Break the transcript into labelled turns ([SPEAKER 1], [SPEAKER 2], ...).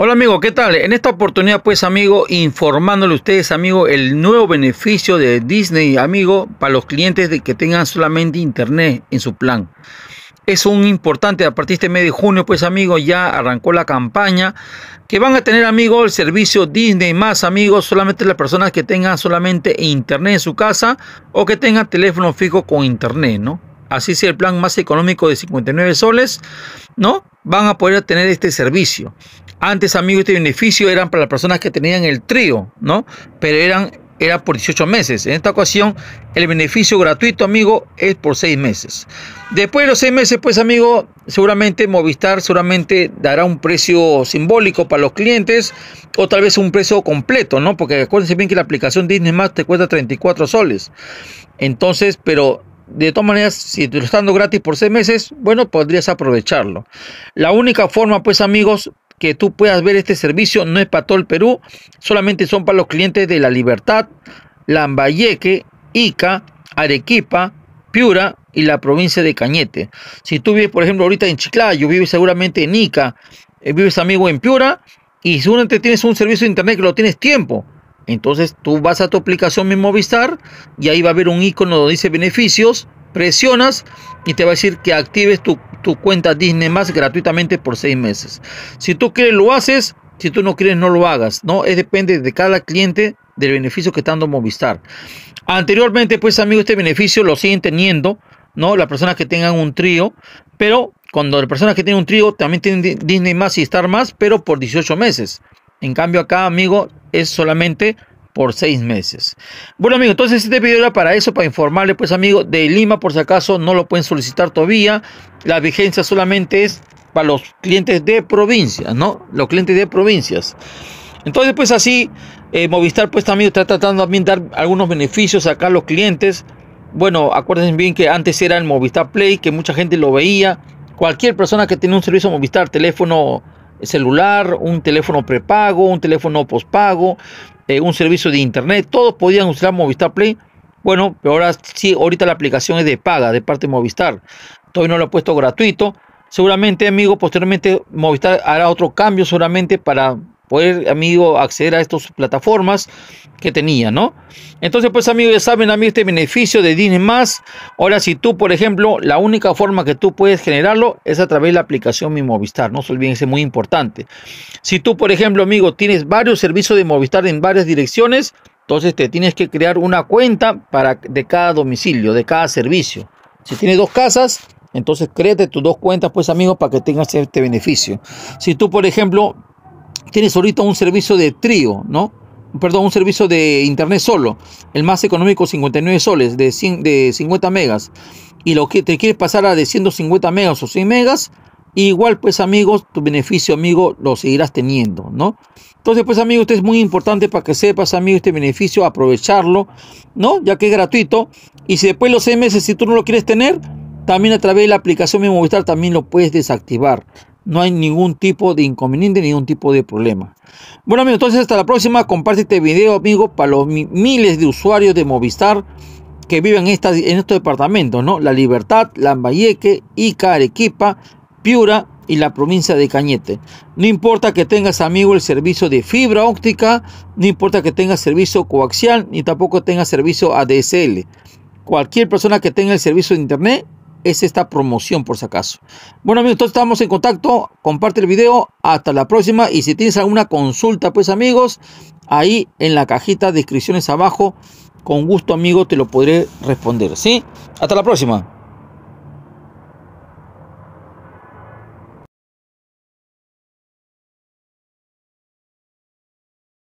[SPEAKER 1] Hola amigo, ¿qué tal? En esta oportunidad pues amigo, informándole a ustedes amigo el nuevo beneficio de Disney amigo para los clientes de que tengan solamente internet en su plan. Es un importante, a partir de este mes de junio pues amigo ya arrancó la campaña que van a tener amigo el servicio Disney más amigos solamente las personas que tengan solamente internet en su casa o que tengan teléfono fijo con internet, ¿no? Así si el plan más económico de 59 soles, ¿no? Van a poder tener este servicio. Antes, amigos, este beneficio eran para las personas que tenían el trío, ¿no? Pero eran era por 18 meses. En esta ocasión, el beneficio gratuito, amigo, es por 6 meses. Después de los 6 meses, pues, amigo, seguramente Movistar seguramente dará un precio simbólico para los clientes o tal vez un precio completo, ¿no? Porque acuérdense bien que la aplicación Disney Más te cuesta 34 soles. Entonces, pero de todas maneras, si te lo dando gratis por 6 meses, bueno, podrías aprovecharlo. La única forma, pues, amigos, que tú puedas ver este servicio no es para todo el Perú, solamente son para los clientes de La Libertad, Lambayeque, Ica, Arequipa, Piura y la provincia de Cañete. Si tú vives, por ejemplo, ahorita en Chiclayo, vives seguramente en Ica, eh, vives amigo en Piura y seguramente tienes un servicio de internet que lo tienes tiempo. Entonces tú vas a tu aplicación Mi Movistar y ahí va a haber un icono donde dice beneficios presionas y te va a decir que actives tu, cuenta Disney más gratuitamente por seis meses. Si tú quieres, lo haces. Si tú no quieres, no lo hagas. No, es depende de cada cliente del beneficio que está dando Movistar. Anteriormente, pues, amigo este beneficio lo siguen teniendo, ¿no? Las personas que tengan un trío, pero cuando las personas que tienen un trío también tienen Disney más y Star más, pero por 18 meses. En cambio, acá, amigo, es solamente por seis meses. Bueno, amigo, entonces este video era para eso, para informarle, pues, amigo, de Lima, por si acaso no lo pueden solicitar todavía. La vigencia solamente es para los clientes de provincias, ¿no? Los clientes de provincias. Entonces, pues así, eh, Movistar, pues también está tratando también de dar algunos beneficios acá a los clientes. Bueno, acuérdense bien que antes era el Movistar Play, que mucha gente lo veía. Cualquier persona que tiene un servicio Movistar, teléfono celular, un teléfono prepago, un teléfono pospago, eh, un servicio de internet, todos podían usar Movistar Play. Bueno, pero ahora sí, ahorita la aplicación es de paga de parte de Movistar. Todavía no lo ha puesto gratuito. Seguramente, amigo, posteriormente Movistar hará otro cambio seguramente para poder, amigo, acceder a estas plataformas que tenía, ¿no? Entonces, pues, amigos, ya saben, mí este beneficio de Disney Más. Ahora, si tú, por ejemplo, la única forma que tú puedes generarlo es a través de la aplicación Mi Movistar, no se olviden, es muy importante. Si tú, por ejemplo, amigo, tienes varios servicios de Movistar en varias direcciones, entonces te tienes que crear una cuenta para de cada domicilio, de cada servicio. Si tienes dos casas, entonces créate tus dos cuentas, pues amigo, para que tengas este beneficio. Si tú, por ejemplo, tienes ahorita un servicio de trío, ¿no? Perdón, un servicio de internet solo, el más económico 59 soles de, 50 megas, y lo que te quieres pasar a de 150 megas o 100 megas, igual pues amigos, tu beneficio amigo lo seguirás teniendo, ¿no? Entonces pues amigos, esto es muy importante para que sepas amigos, este beneficio, aprovecharlo, ¿no? Ya que es gratuito, y si después los CMS, meses si tú no lo quieres tener, también a través de la aplicación de Movistar también lo puedes desactivar no hay ningún tipo de inconveniente, ningún tipo de problema. Bueno amigos, entonces hasta la próxima. Comparte este video, amigo, para los miles de usuarios de Movistar que viven en, en estos departamentos, ¿no? La Libertad, Lambayeque, Ica, Arequipa, Piura y la provincia de Cañete. No importa que tengas, amigo, el servicio de fibra óptica, no importa que tengas servicio coaxial, ni tampoco tengas servicio ADSL. Cualquier persona que tenga el servicio de internet es esta promoción por si acaso. Bueno amigos, estamos en contacto, comparte el video, hasta la próxima y si tienes alguna consulta pues amigos, ahí en la cajita de descripciones abajo, con gusto amigo te lo podré responder, ¿sí? Hasta la próxima.